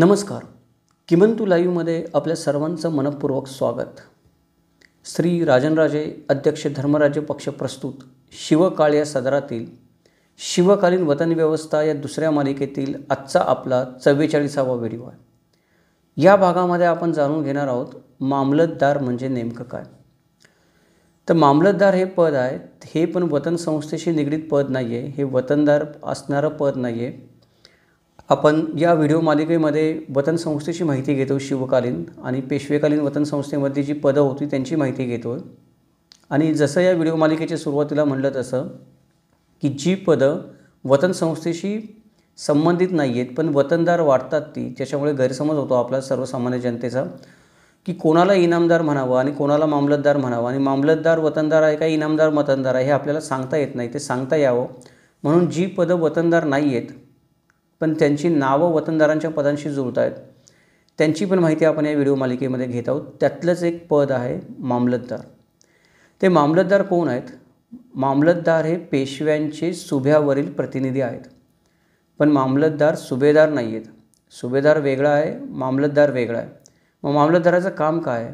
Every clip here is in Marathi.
नमस्कार किमंतू लाईव्हमध्ये आपल्या सर्वांचं मनपूर्वक स्वागत श्री राजनराजे अध्यक्ष धर्मराजे पक्ष प्रस्तुत शिवकाळ या सदरातील शिवकालीन वतनव्यवस्था या दुसऱ्या मालिकेतील आजचा आपला चव्वेचाळीसावा व्हिडिओ आहे या भागामध्ये आपण जाणून घेणार आहोत मामलतदार म्हणजे नेमकं काय तर मामलतदार हे पद आहे हे पण वतन संस्थेशी निगडीत पद नाही आहे हे वतनदार असणारं पद नाही आहे आपण या व्हिडिओ मालिकेमध्ये वतन संस्थेची माहिती घेतो शिवकालीन आणि पेशवेकालीन वतन संस्थेमध्ये जी पदं होती त्यांची माहिती घेतो आणि जसं या व्हिडिओ मालिकेच्या सुरुवातीला म्हणलं तसं की जी पदं वतन संस्थेशी संबंधित नाही आहेत पण वतनदार वाटतात ती ज्याच्यामुळे गैरसमज होतो आपला सर्वसामान्य जनतेचा की कोणाला इनामदार म्हणावं आणि कोणाला मामलतदार म्हणावं आणि मामलतदार वतनदार आहे का इनामदार मतनदार आहे हे आपल्याला सांगता येत नाही ते सांगता यावं म्हणून जी पदं वतनदार नाही आहेत पण त्यांची नावं वतनदारांच्या पदांशी जुळत आहेत त्यांची पण माहिती आपण या व्हिडिओ मालिकेमध्ये घेत आहोत त्यातलंच एक पद आहे मामलतदार ते मामलतदार कोण आहेत मामलतदार हे पेशव्यांचे सुभ्यावरील प्रतिनिधी आहेत पण मामलतदार सुभेदार नाही आहेत सुभेदार वेगळा आहे मामलतदार वेगळा आहे मग मामलतदाराचं काम काय आहे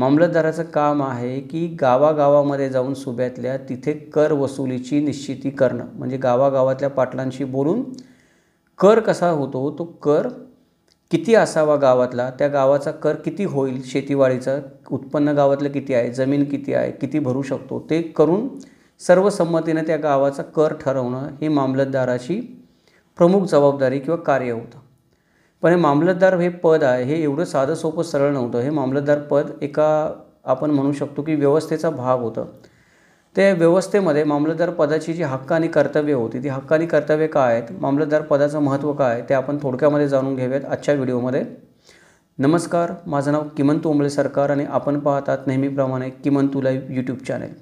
मामलतदाराचं काम आहे की गावागावामध्ये जाऊन सुभ्यातल्या तिथे कर वसुलीची निश्चिती करणं म्हणजे गावागावातल्या पाटलांशी बोलून कर कसा होतो तो कर किती असावा गावातला त्या गावाचा कर किती होईल शेतीवाडीचा उत्पन्न गावातलं किती आहे जमीन किती आहे किती भरू शकतो ते करून सर्वसंमतीने त्या गावाचा कर ठरवणं हे मामलतदाराची प्रमुख जबाबदारी किंवा कार्य होतं पण हे मामलतदार हे पद आहे हे एवढं साधं सोपं सरळ नव्हतं हे मामलतदार पद एका आपण म्हणू शकतो की व्यवस्थेचा भाग होतं ते व्यवस्थेमध्ये मामलतदार पदाची जी हक्क आणि कर्तव्य होती ती हक्क आणि कर्तव्य काय आहेत मामलतदार पदाचं महत्त्व काय आहे ते आपण थोडक्यामध्ये जाणून घेऊयात आजच्या व्हिडिओमध्ये नमस्कार माझं नाव किमन उंबळे सरकार आणि आपण पाहतात नेहमीप्रमाणे किमंतू तुला यूट्यूब चॅनेल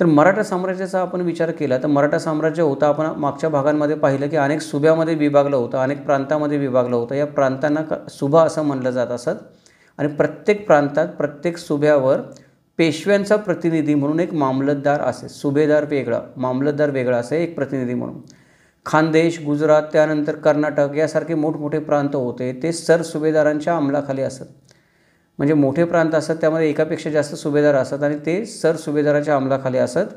तर मराठा साम्राज्याचा आपण विचार केला तर मराठा साम्राज्य होतं आपण मागच्या भागांमध्ये पाहिलं की अनेक सुभ्यामध्ये विभागलं होतं अनेक प्रांतामध्ये विभागलं होतं या प्रांतांना क सुभा असं म्हणलं जात असत आणि प्रत्येक प्रांतात प्रत्येक सुभ्यावर पेशव्यांचा प्रतिनिधी म्हणून एक मामलतदार असे सुभेदार वेगळा मामलतदार वेगळा असे एक प्रतिनिधी म्हणून खानदेश गुजरात त्यानंतर कर्नाटक यासारखे मोठमोठे प्रांत होते ते सर सुभेदारांच्या अंमलाखाली असत म्हणजे मोठे प्रांत असत त्यामध्ये एकापेक्षा जास्त सुभेदार असत आणि ते सर सुभेदारांच्या अंमलाखाली असत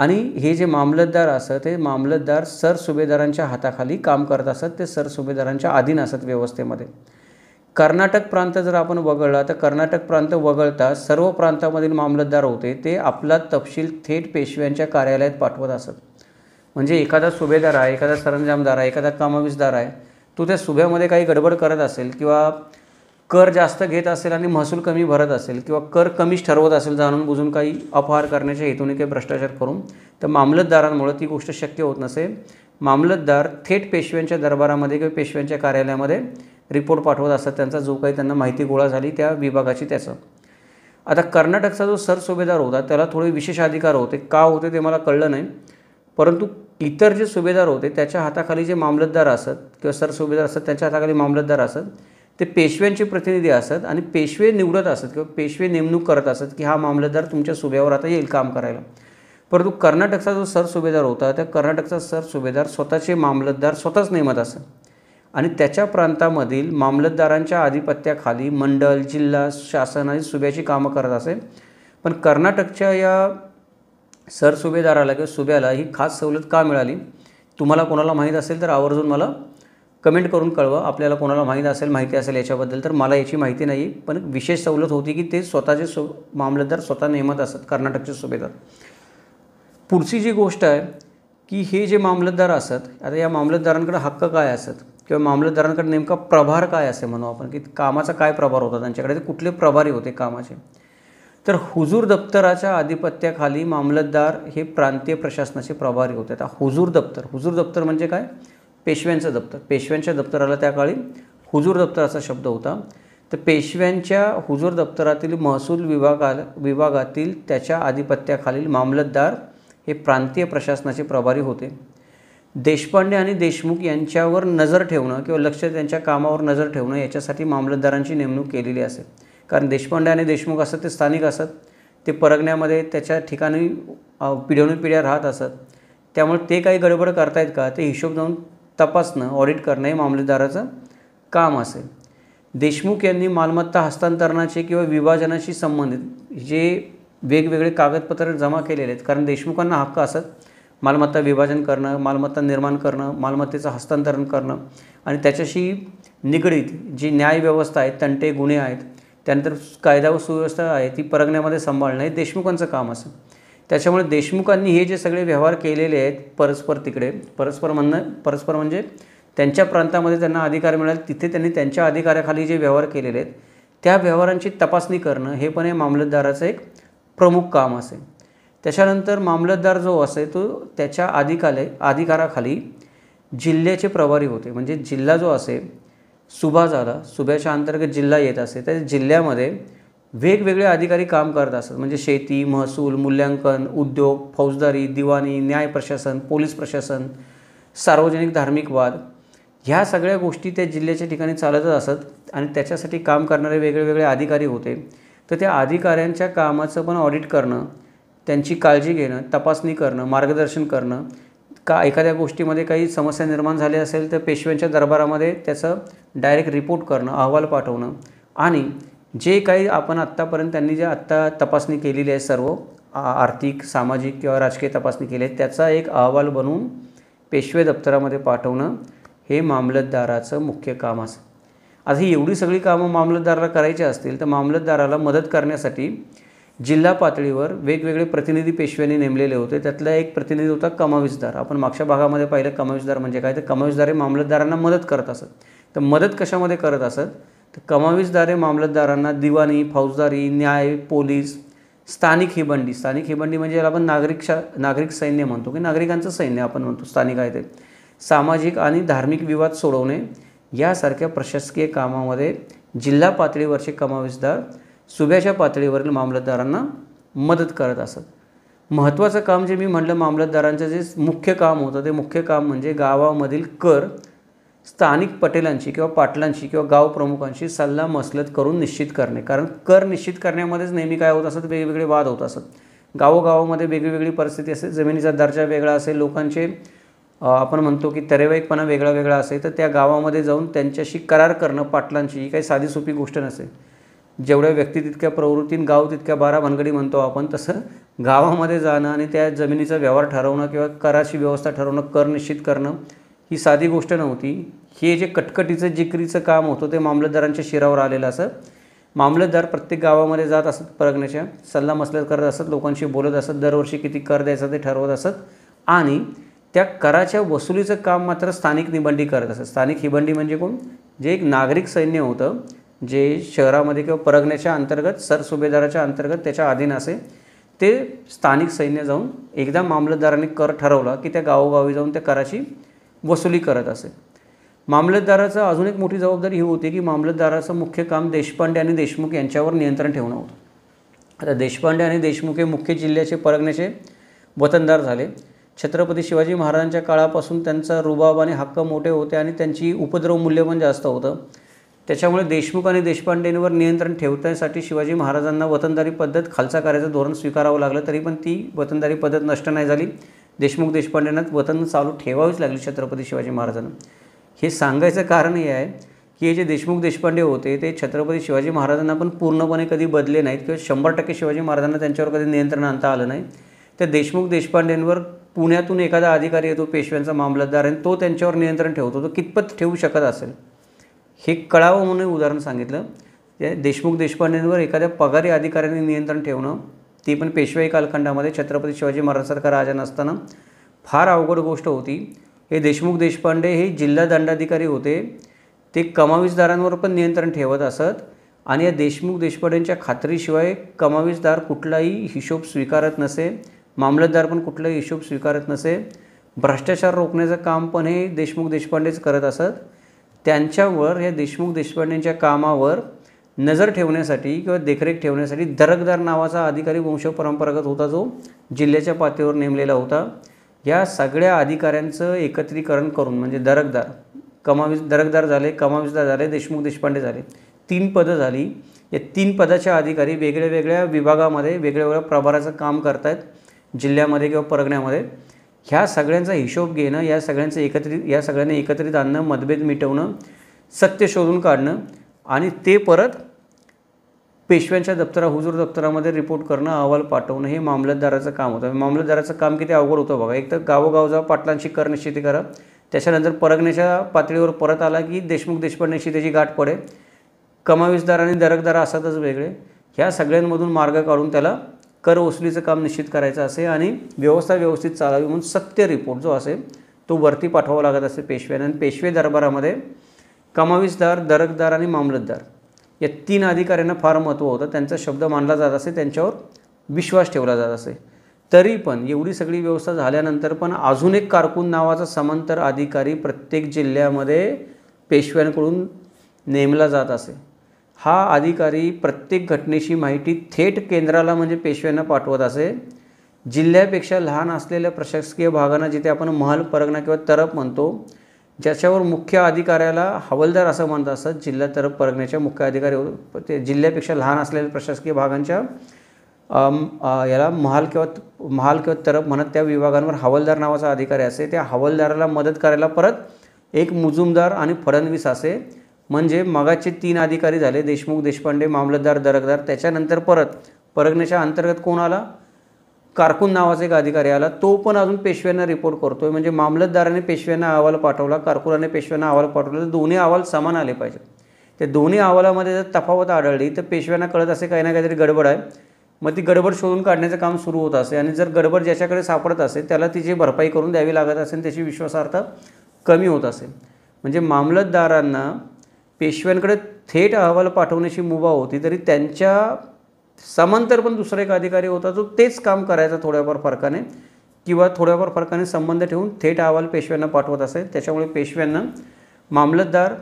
आणि हे जे मामलतदार असत ते मामलतदार सर सुभेदारांच्या हाताखाली काम करत असत ते सर सुभेदारांच्या अधीन असत व्यवस्थेमध्ये कर्नाटक प्रांत जर आपण वगळला तर कर्नाटक प्रांत वगळता सर्व प्रांतामधील मामलतदार होते ते आपला तपशील थेट पेशव्यांच्या कार्यालयात पाठवत असत म्हणजे एखादा सुभेदार आहे एखादा सरंजामदार आहे एखादा कामावीसदार आहे तो त्या सुभ्यामध्ये काही गडबड करत असेल किंवा कर जास्त घेत असेल आणि महसूल कमी भरत असेल किंवा कर कमीच ठरवत असेल जाणून बुजून काही अपहार करण्याच्या हेतूने काही भ्रष्टाचार करून तर मामलतदारांमुळे ती गोष्ट शक्य होत नसे मामलतदार थेट पेशव्यांच्या दरबारामध्ये किंवा पेशव्यांच्या कार्यालयामध्ये रिपोर्ट पाठवत असतात त्यांचा जो काही त्यांना माहिती गोळा झाली त्या विभागाची त्याचं आता कर्नाटकचा जो सरसुभेदार होता त्याला थोडे विशेष अधिकार होते का होते ते मला कळलं नाही परंतु इतर जे सुभेदार होते त्याच्या हाताखाली जे मामलतदार असत किंवा सरसुभेदार असत त्यांच्या हाताखाली मामलतदार असत ते पेशव्यांचे प्रतिनिधी असत आणि पेशवे निवडत असत किंवा पेशवे नेमणूक करत असत की हा मामलतदार तुमच्या सुभेवर आता येईल काम करायला परंतु कर्नाटकचा जो सरसुभेदार होता त्या कर्नाटकचा सरसुभेदार स्वतःचे मामलतदार स्वतःच नेमत असत आणि त्याच्या प्रांतामधील मामलतदारांच्या आधिपत्याखाली मंडल जिल्हा शासन आणि सुब्याची कामं करत असे पण कर्नाटकच्या या सरसुभेदाराला किंवा सुब्याला ही खास सवलत का मिळाली तुम्हाला कोणाला माहीत असेल तर आवर्जून मला कमेंट करून कळवा आपल्याला कोणाला माहीत असेल माहिती असेल याच्याबद्दल तर मला याची माहिती नाही पण विशेष सवलत होती की ते स्वतःचे सु मामलतदार स्वतः नेमत असत कर्नाटकचे सुभेदार पुढची जी गोष्ट आहे की हे जे मामलतदार असत आता या मामलतदारांकडे हक्क काय असत किंवा मामलतदारांकडे नेमका प्रभार काय असे म्हणू आपण की कामाचा काय प्रभार होता त्यांच्याकडे ते कुठले प्रभारी होते कामाचे तर हुजूर दप्तराच्या आधिपत्याखाली मामलतदार हे प्रांतीय प्रशासनाचे प्रभारी होते आता हुजूर दप्तर हुजूर दप्तर म्हणजे काय पेशव्यांचं दप्तर पेशव्यांच्या दप्तराला त्या काळी हुजूर दप्तराचा शब्द होता तर पेशव्यांच्या हुजूर दप्तरातील महसूल विभागा विभागातील त्याच्या आधिपत्याखालील मामलतदार हे प्रांतीय प्रशासनाचे प्रभारी होते देशपांडे आणि देशमुख यांच्यावर नजर ठेवणं किंवा लक्ष त्यांच्या कामावर नजर ठेवणं याच्यासाठी मामलतदारांची नेमणूक केलेली असेल कारण देशपांडे आणि देशमुख असत ते स्थानिक असत ते परगण्यामध्ये त्याच्या ठिकाणी पिढ्यानुपिढ्या राहत असत त्यामुळे ते काही गडबड करतायत का ते हिशोब जाऊन तपासणं ऑडिट करणं हे मामलेदाराचं काम असेल देशमुख यांनी मालमत्ता हस्तांतरणाचे किंवा विभाजनाशी संबंधित जे वेगवेगळे कागदपत्र जमा केलेले आहेत कारण देशमुखांना हक्क असत मालमत्ता विभाजन करणं मालमत्ता निर्माण करणं मालमत्तेचं हस्तांतरण करणं आणि त्याच्याशी निगडीत जी न्यायव्यवस्था आहे तंटे गुन्हे आहेत त्यानंतर कायदा व सुव्यवस्था आहे ती परगण्यामध्ये सांभाळणं हे देशमुखांचं काम असेल त्याच्यामुळे देशमुखांनी हे जे सगळे व्यवहार केलेले आहेत परस्पर तिकडे परस्पर म्हणणं परस्पर म्हणजे त्यांच्या प्रांतामध्ये त्यांना अधिकार मिळाले तिथे त्यांनी त्यांच्या अधिकाराखाली जे व्यवहार केलेले आहेत त्या व्यवहारांची तपासणी करणं हे पण हे मामलतदाराचं एक प्रमुख काम असेल त्याच्यानंतर मामलतदार जो असे तो त्याच्या अधिकाले अधिकाराखाली जिल्ह्याचे प्रभारी होते म्हणजे जिल्हा जो असे सुभा झाला सुभ्याच्या अंतर्गत जिल्हा येत असे त्या जिल्ह्यामध्ये वेगवेगळे अधिकारी काम करत असतात म्हणजे शेती महसूल मूल्यांकन उद्योग फौजदारी दिवाणी न्याय प्रशासन पोलीस प्रशासन सार्वजनिक धार्मिक वाद ह्या सगळ्या गोष्टी त्या जिल्ह्याच्या ठिकाणी चालतच असत आणि त्याच्यासाठी काम करणारे वेगळेवेगळे अधिकारी होते तर त्या अधिकाऱ्यांच्या कामाचं पण ऑडिट करणं त्यांची काळजी घेणं तपासणी करणं मार्गदर्शन करणं का एखाद्या गोष्टीमध्ये काही समस्या निर्माण झाली असेल तर पेशव्यांच्या दरबारामध्ये त्याचं डायरेक्ट रिपोर्ट करणं अहवाल पाठवणं आणि जे काही आपण आत्तापर्यंत त्यांनी जे आत्ता तपासणी केलेली आहे सर्व आर्थिक सामाजिक किंवा राजकीय तपासणी केली आहे त्याचा एक अहवाल बनवून पेशवे दप्तरामध्ये पाठवणं हे मामलतदाराचं मुख्य काम असं आता ही एवढी सगळी कामं मामलतदाराला करायची असतील तर मामलतदाराला मदत करण्यासाठी जिल्हा पातळीवर वेगवेगळे प्रतिनिधी पेशव्यांनी नेमलेले होते त्यातला एक प्रतिनिधी होता कमावीसदार आपण मागच्या भागामध्ये पाहिलं कमावीसदार म्हणजे काय तर कमावीसदार मामलतदारांना मदत करत असत तर मदत कशामध्ये करत असत तर कमावीसदार हे मामलतदारांना दिवाणी फौजदारी न्याय पोलीस स्थानिक हिबंडी स्थानिक हिबंडी म्हणजे आपण नागरिक नागरिक सैन्य म्हणतो की नागरिकांचं सैन्य आपण म्हणतो स्थानिक आहे ते सामाजिक आणि धार्मिक विवाद सोडवणे यासारख्या प्रशासकीय कामामध्ये जिल्हा पातळीवरचे कमावीसदार सुभ्याच्या पातळीवरील मामलतदारांना मदत करत असत महत्त्वाचं काम जे मी म्हटलं मामलतदारांचं जे मुख्य काम होतं ते मुख्य काम म्हणजे गावामधील कर स्थानिक पटेलांशी किंवा पाटलांशी किंवा गाव प्रमुखांशी सल्ला मसलत करून निश्चित करणे कारण कर निश्चित करण्यामध्येच नेहमी काय होत असत वेगवेगळे वाद होत असत गावोगावामध्ये वेगवेगळी परिस्थिती असेल जमिनीचा दर्जा वेगळा असेल लोकांचे आपण म्हणतो की तरेवाईकपणा वेगळा वेगळा असेल तर त्या गावामध्ये जाऊन त्यांच्याशी करार करणं पाटलांची ही काही साधी सोपी गोष्ट नसेल जेवढ्या व्यक्ती तितक्या प्रवृत्तीन गाव तितक्या बारा भानगडी म्हणतो आपण तसं गावामध्ये जाणं आणि त्या जमिनीचा व्यवहार ठरवणं किंवा कराची व्यवस्था ठरवणं कर निश्चित करणं ही साधी गोष्ट नव्हती हे जे कटकटीचं जिकरीचं काम होतं ते मामलतदारांच्या शिरावर आलेलं असं मामलतदार प्रत्येक गावामध्ये जात असत परगण्याच्या सल्ला मसलत करत असत लोकांशी बोलत असत दरवर्षी किती कर द्यायचा ते ठरवत असत आणि त्या कराच्या वसुलीचं काम मात्र स्थानिक निबंडी करत असत स्थानिक हिबंडी म्हणजे कोण जे एक नागरिक सैन्य होतं जे शहरामध्ये किंवा परगण्याच्या अंतर्गत सरसुभेदाराच्या अंतर्गत त्याच्या अधीन असे ते स्थानिक सैन्य जाऊन एकदा मामलतदाराने कर ठरवला की त्या गावोगावी जाऊन त्या कराची वसुली करत असे मामलतदाराचं अजून एक मोठी जबाबदारी ही होती की मामलतदाराचं मुख्य काम देशपांडे आणि देशमुख यांच्यावर नियंत्रण ठेवणं होतं आता देशपांडे आणि देशमुख हे मुख्य जिल्ह्याचे परगण्याचे वतनदार झाले छत्रपती शिवाजी महाराजांच्या काळापासून त्यांचा रुबाब आणि हक्क मोठे होते आणि त्यांची उपद्रव मूल्य पण जास्त होतं त्याच्यामुळे देशमुख आणि देशपांडेंवर नियंत्रण ठेवण्यासाठी शिवाजी महाराजांना वतनदारी पद्धत खालचा करायचं धोरण स्वीकारावं लागलं तरी पण ती वतनदारी पद्धत नष्ट नाही झाली देशमुख देशपांडेंना वतन चालू ठेवावीच लागली छत्रपती शिवाजी महाराजांना हे सांगायचं कारण हे आहे की हे जे देशमुख देशपांडे होते ते छत्रपती शिवाजी महाराजांना पण पूर्णपणे कधी बदले नाहीत किंवा शंभर टक्के शिवाजी महाराजांना त्यांच्यावर कधी नियंत्रण आणता आलं नाही त्या देशमुख देशपांडेंवर पुण्यातून एखादा अधिकारी येतो पेशव्यांचा मामलतदार आणि तो त्यांच्यावर नियंत्रण ठेवतो तो कितपत ठेवू शकत असेल हे कळावं म्हणून उदाहरण सांगितलं जे देशमुख देशपांडेंवर एखाद्या पगारी अधिकाऱ्यांनी नियंत्रण ठेवणं ती पण पेशवाई कालखंडामध्ये छत्रपती शिवाजी महाराजांसारखा राजा नसताना फार अवघड गोष्ट होती हे देशमुख देशपांडे हे जिल्हा दंडाधिकारी होते ते कमावीसदारांवर पण नियंत्रण ठेवत असत आणि या देशमुख देशपांडेंच्या खात्रीशिवाय कमावीसदार कुठलाही हिशोब स्वीकारत नसे मामलतदार पण कुठलाही हिशोब स्वीकारत नसे भ्रष्टाचार रोखण्याचं काम पण हे देशमुख देशपांडेच करत असत त्यांच्यावर या देशमुख देशपांडेंच्या कामावर नजर ठेवण्यासाठी किंवा देखरेख ठेवण्यासाठी दरकदार नावाचा अधिकारी वंश परंपरागत होता जो जिल्ह्याच्या पातळीवर नेमलेला होता या सगळ्या अधिकाऱ्यांचं एकत्रीकरण करून म्हणजे दरकदार कमावीस दरकदार झाले कमावीसदार झाले देशमुख देशपांडे झाले तीन पदं झाली या तीन पदाच्या अधिकारी वेगळ्या वेगळ्या विभागामध्ये वेगळ्या वेगळ्या प्रभाराचं काम करत आहेत जिल्ह्यामध्ये किंवा परगण्यामध्ये ह्या सगळ्यांचा हिशोब घेणं या सगळ्यांचं एकत्रित या सगळ्यांना एकत्रित आणणं मतभेद मिटवणं सत्य शोधून काढणं आणि ते परत पेशव्यांच्या दप्तरा हुजूर दप्तरामध्ये रिपोर्ट करणं अहवाल पाठवणं हे मामलतदाराचं काम होतं मामलतदाराचं काम किती अवघड होतं बघा एक तर गावोगाव जा पाटलांशी कर निश्चिती करा त्याच्यानंतर परगण्याच्या पातळीवर परत आला की देशमुख देशपांडेशी त्याची गाठ पडे कमावीसदार आणि दरकदार असतातच वेगळे ह्या सगळ्यांमधून मार्ग काढून त्याला कर वसुलीचं काम निश्चित करायचं असे आणि व्यवस्था व्यवस्थित चालावी म्हणून सत्य रिपोर्ट जो असे तो वरती पाठवावा लागत असे पेशव्याने आणि पेशवे दरबारामध्ये कमावीसदार दरकदार आणि मामलतदार या तीन अधिकाऱ्यांना फार महत्त्व होतं त्यांचा शब्द मानला जात असे त्यांच्यावर विश्वास ठेवला जात असे तरी पण एवढी सगळी व्यवस्था झाल्यानंतर पण अजून एक कारकून नावाचा समांतर अधिकारी प्रत्येक जिल्ह्यामध्ये पेशव्यांकडून नेमला जात असे हा अधिकारी प्रत्येक घटनेची माहिती थेट केंद्राला म्हणजे पेशव्यांना पाठवत असे जिल्ह्यापेक्षा लहान असलेल्या प्रशासकीय भागांना जिथे आपण महाल परगणा किंवा तरप म्हणतो ज्याच्यावर मुख्य अधिकाऱ्याला हवालदार असं म्हणत असत जिल्हा तरफ परगण्याच्या मुख्य अधिकारी हो, ते जिल्ह्यापेक्षा लहान असलेल्या प्रशासकीय भागांच्या याला महाल किंवा महाल किंवा तरप म्हणत त्या विभागांवर हवालदार नावाचा अधिकारी असे त्या हवालदाराला मदत करायला परत एक मुजुमदार आणि फडणवीस असे म्हणजे मगाचे तीन अधिकारी झाले देशमुख देशपांडे मामलतदार दरकदार त्याच्यानंतर परत परगण्याच्या अंतर्गत कोण आला कारकून नावाचा एक अधिकारी आला तो पण अजून पेशव्यांना रिपोर्ट करतोय म्हणजे मामलतदाराने पेशव्यांना अहवाल पाठवला कारकुनाने पेशव्यांना अहवाल पाठवला तर दोन्ही अहवाल समान आले पाहिजे ते दोन्ही अहवालामध्ये जर तफावत आढळली तर पेशव्यांना कळत असे काही ना काहीतरी गडबड आहे मग ती गडबड शोधून काढण्याचं काम सुरू होत असे आणि जर गडबड ज्याच्याकडे सापडत असेल त्याला तिची भरपाई करून द्यावी लागत असेल त्याची विश्वासार्हता कमी होत असेल म्हणजे मामलतदारांना पेशव्यांकडे थेट अहवाल पाठवण्याची मुभा होती तरी त्यांच्या समांतर पण दुसरा एक अधिकारी होता जो तेच काम करायचा थोड्याफार फरकाने किंवा थोड्याफार फरकाने संबंध ठेवून थेट अहवाल पेशव्यांना पाठवत असे त्याच्यामुळे पेशव्यांना मामलतदार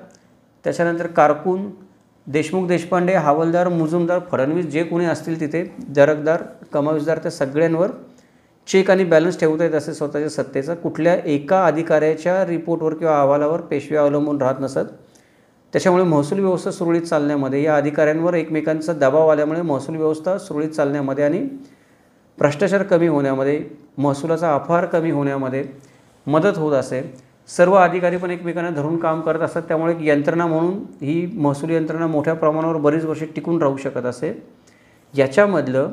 त्याच्यानंतर कारकून देशमुख देशपांडे हवालदार मुजुमदार फडणवीस जे कोणी असतील तिथे दरकदार कमावीसदार त्या सगळ्यांवर चेक आणि बॅलन्स ठेवता येत असे स्वतःच्या सत्तेचा कुठल्या एका अधिकाऱ्याच्या रिपोर्टवर किंवा अहवालावर पेशव्या अवलंबून राहत नसत त्याच्यामुळे महसूल व्यवस्था सुरळीत चालण्यामध्ये या अधिकाऱ्यांवर एकमेकांचा दबाव आल्यामुळे महसूल व्यवस्था सुरळीत चालण्यामध्ये आणि भ्रष्टाचार कमी होण्यामध्ये महसुलाचा अफार कमी होण्यामध्ये मदत होत असे सर्व अधिकारी पण एकमेकांना धरून काम करत असतात त्यामुळे एक यंत्रणा म्हणून ही महसूल यंत्रणा मोठ्या प्रमाणावर बरीच वर्षे टिकून राहू शकत असे याच्यामधलं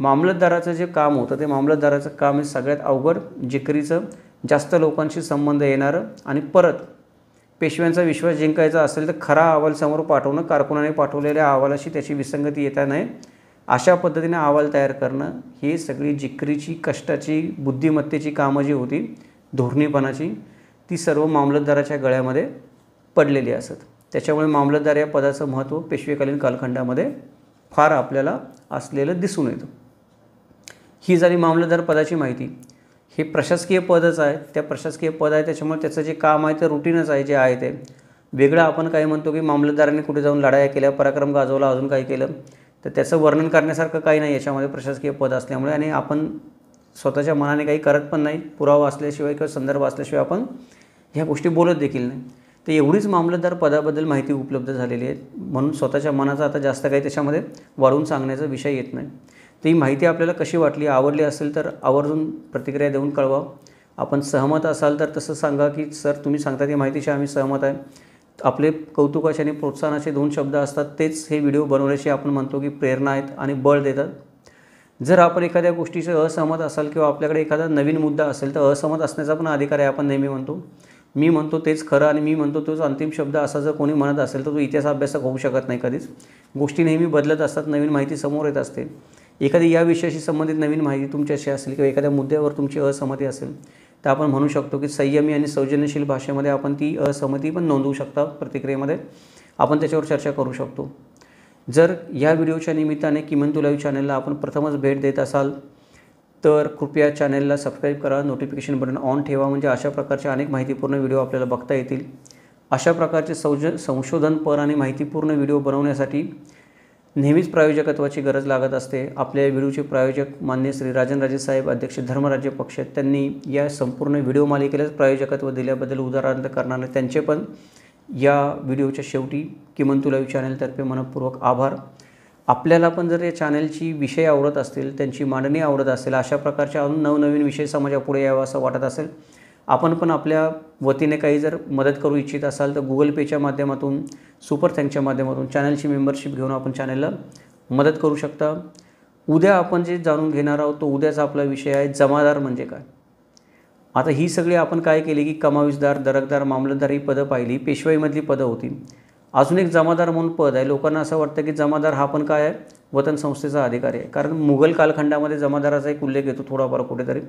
मामलतदाराचं जे काम होतं ते मामलतदाराचं काम हे सगळ्यात अवघड जिकरीचं जास्त लोकांशी संबंध येणारं आणि परत पेशव्यांचा विश्वास जिंकायचा असेल तर खरा अहवाल समोर पाठवणं कारकुनाने पाठवलेल्या अहवालाशी त्याची विसंगती येता नाही अशा पद्धतीने अहवाल तयार करणं ही सगळी जिकरीची कष्टाची बुद्धिमत्तेची कामं जी होती धोरणीपणाची ती सर्व मामलतदाराच्या गळ्यामध्ये पडलेली असत त्याच्यामुळे मामलतदार या पदाचं महत्त्व पेशवेकालीन कालखंडामध्ये फार आपल्याला असलेलं दिसून येतं ही झाली मामलतदार पदाची माहिती हे प्रशासकीय पदच आहे त्या प्रशासकीय पद आहे त्याच्यामुळे त्याचं जे काम आहे ते रुटीनच आहे जे आहे ते वेगळं आपण काही म्हणतो की मामलतदारांनी कुठे जाऊन लढाया केल्या पराक्रम गाजवला अजून काही केलं तर त्याचं वर्णन करण्यासारखं काही नाही याच्यामध्ये प्रशासकीय पद असल्यामुळे आणि आपण स्वतःच्या मनाने काही करत पण नाही पुरावा असल्याशिवाय किंवा संदर्भ असल्याशिवाय आपण ह्या गोष्टी बोलत देखील नाही तर एवढीच मामलतदार पदाबद्दल माहिती उपलब्ध झालेली आहे म्हणून स्वतःच्या मनाचा आता जास्त काही त्याच्यामध्ये वाढवून सांगण्याचा विषय येत नाही ती माहिती आपल्याला कशी वाटली आवडली असेल तर आवर्जून प्रतिक्रिया देऊन कळवा आपण सहमत असाल तर तसं सांगा की सर तुम्ही सांगता ती माहितीशी आम्ही सहमत आहे आपले कौतुकाचे आणि प्रोत्साहनाचे दोन शब्द असतात तेच हे व्हिडिओ बनवण्याची आपण म्हणतो की प्रेरणा आहेत आणि बळ देतात जर आपण एखाद्या गोष्टीचं असहमत असाल किंवा आपल्याकडे एखादा नवीन मुद्दा असेल तर असहमत असण्याचा पण अधिकार आहे आपण नेहमी म्हणतो मी म्हणतो तेच खरं आणि मी म्हणतो तोच अंतिम शब्द असा जर कोणी म्हणत असेल तर तो इतिहास अभ्यासक होऊ शकत नाही कधीच गोष्टी नेहमी बदलत असतात नवीन माहिती समोर येत असते एखादी या विषयाशी संबंधित नवीन माहिती तुमच्याशी असेल किंवा एखाद्या मुद्द्यावर तुमची असहमती असेल तर आपण म्हणू शकतो की संयमी आणि सौजन्यशील भाषेमध्ये आपण ती असहमती पण नोंदवू शकता प्रतिक्रियेमध्ये आपण त्याच्यावर चर्चा करू शकतो जर या व्हिडिओच्या निमित्ताने किमन तुलाई चॅनलला आपण प्रथमच भेट देत असाल तर कृपया चॅनलला सबस्क्राईब करा नोटिफिकेशन बटन ऑन ठेवा म्हणजे अशा प्रकारचे अनेक माहितीपूर्ण व्हिडिओ आपल्याला बघता येतील अशा प्रकारचे सौज संशोधनपर आणि माहितीपूर्ण व्हिडिओ बनवण्यासाठी नेहमीच प्रायोजकत्वाची गरज लागत असते आपल्या व्हिडिओचे प्रायोजक मान्य श्री राजनराजे साहेब अध्यक्ष धर्मराज्य पक्ष त्यांनी या संपूर्ण व्हिडिओ मालिकेलाच प्रायोजकत्व दिल्याबद्दल उदाहरण करणारे त्यांचे पण या व्हिडिओच्या शेवटी किमन तुला चॅनेलतर्फे मनपूर्वक आभार आपल्याला पण जर या चॅनलची विषय आवडत असतील त्यांची मांडणी आवडत असेल अशा प्रकारच्या अजून नवनवीन विषय समाजापुढे यावा असं वाटत असेल आपण पण आपल्या वतीने काही जर मदत करू इच्छित असाल तर गुगल पेच्या माध्यमातून सुपर थँक्सच्या माध्यमातून चॅनलची मेंबरशिप घेऊन आपण चॅनलला मदत करू शकता उद्या आपण जे जाणून घेणार आहोत तो उद्याचा आपला विषय आहे जमादार म्हणजे काय आता ही सगळी आपण काय केली की कमावीसदार दरकदार मामलतदार ही पदं पाहिली पेशवाईमधली पदं होती अजून एक जमादार म्हणून पद आहे लोकांना असं वाटतं की जमादार हा पण काय आहे वतन संस्थेचा अधिकारी आहे कारण मुघल कालखंडामध्ये जमादाराचा एक उल्लेख येतो थोडाफार कुठेतरी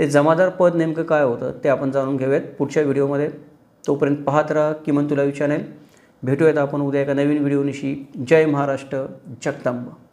ते जमादार पद नेमकं काय होतं ते आपण जाणून घेऊयात पुढच्या व्हिडिओमध्ये तोपर्यंत पाहत राहा किमान तुला विचारेल भेटूयात आपण उद्या एका नवीन व्हिडिओनिशी जय महाराष्ट्र जगदंबा